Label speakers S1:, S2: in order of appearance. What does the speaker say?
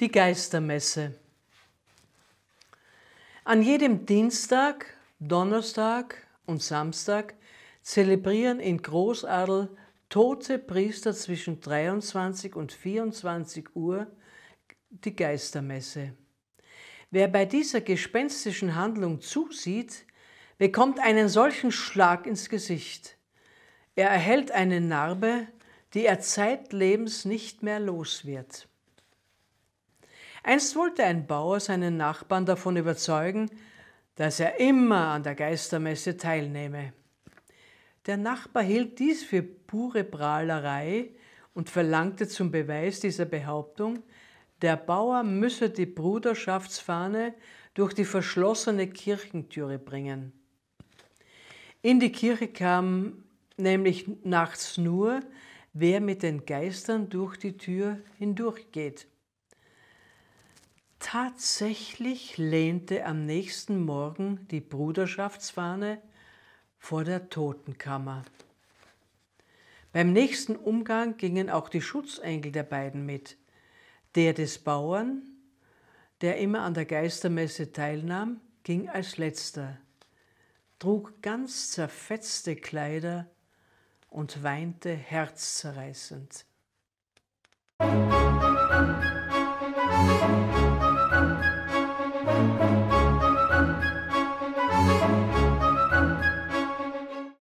S1: die Geistermesse. An jedem Dienstag, Donnerstag und Samstag zelebrieren in Großadel tote Priester zwischen 23 und 24 Uhr die Geistermesse. Wer bei dieser gespenstischen Handlung zusieht, bekommt einen solchen Schlag ins Gesicht. Er erhält eine Narbe, die er zeitlebens nicht mehr los wird. Einst wollte ein Bauer seinen Nachbarn davon überzeugen, dass er immer an der Geistermesse teilnehme. Der Nachbar hielt dies für pure Prahlerei und verlangte zum Beweis dieser Behauptung, der Bauer müsse die Bruderschaftsfahne durch die verschlossene Kirchentüre bringen. In die Kirche kam nämlich nachts nur, wer mit den Geistern durch die Tür hindurchgeht. Tatsächlich lehnte am nächsten Morgen die Bruderschaftsfahne vor der Totenkammer. Beim nächsten Umgang gingen auch die Schutzengel der beiden mit, der des Bauern, der immer an der Geistermesse teilnahm, ging als letzter, trug ganz zerfetzte Kleider und weinte herzzerreißend.